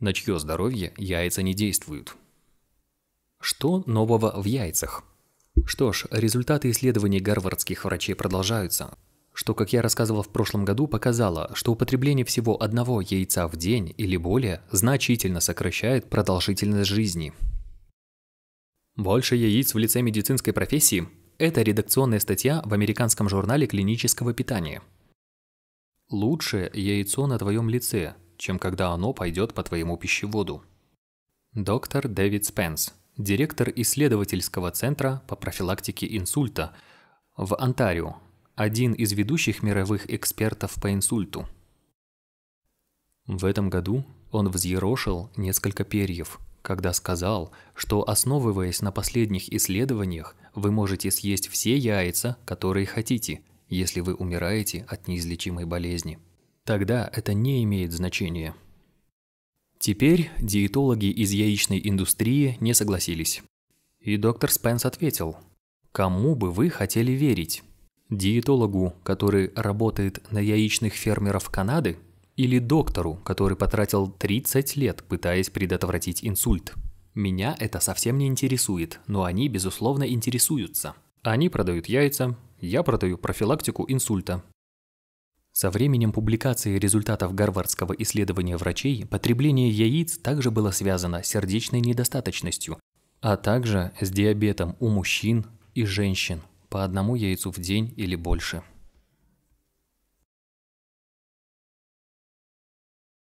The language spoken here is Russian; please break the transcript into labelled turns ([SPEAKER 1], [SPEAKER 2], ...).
[SPEAKER 1] на чье здоровье яйца не действуют. Что нового в яйцах? Что ж, результаты исследований гарвардских врачей продолжаются, что, как я рассказывал в прошлом году, показало, что употребление всего одного яйца в день или более значительно сокращает продолжительность жизни. Больше яиц в лице медицинской профессии – это редакционная статья в американском журнале клинического питания. Лучше яйцо на твоем лице чем когда оно пойдет по твоему пищеводу. Доктор Дэвид Спенс, директор исследовательского центра по профилактике инсульта в Онтарио, один из ведущих мировых экспертов по инсульту. В этом году он взъерошил несколько перьев, когда сказал, что основываясь на последних исследованиях, вы можете съесть все яйца, которые хотите, если вы умираете от неизлечимой болезни тогда это не имеет значения. Теперь диетологи из яичной индустрии не согласились. И доктор Спенс ответил, кому бы вы хотели верить? Диетологу, который работает на яичных фермеров Канады, или доктору, который потратил 30 лет, пытаясь предотвратить инсульт? Меня это совсем не интересует, но они, безусловно, интересуются. Они продают яйца, я продаю профилактику инсульта. Со временем публикации результатов гарвардского исследования врачей потребление яиц также было связано с сердечной недостаточностью, а также с диабетом у мужчин и женщин по одному яйцу в день или больше.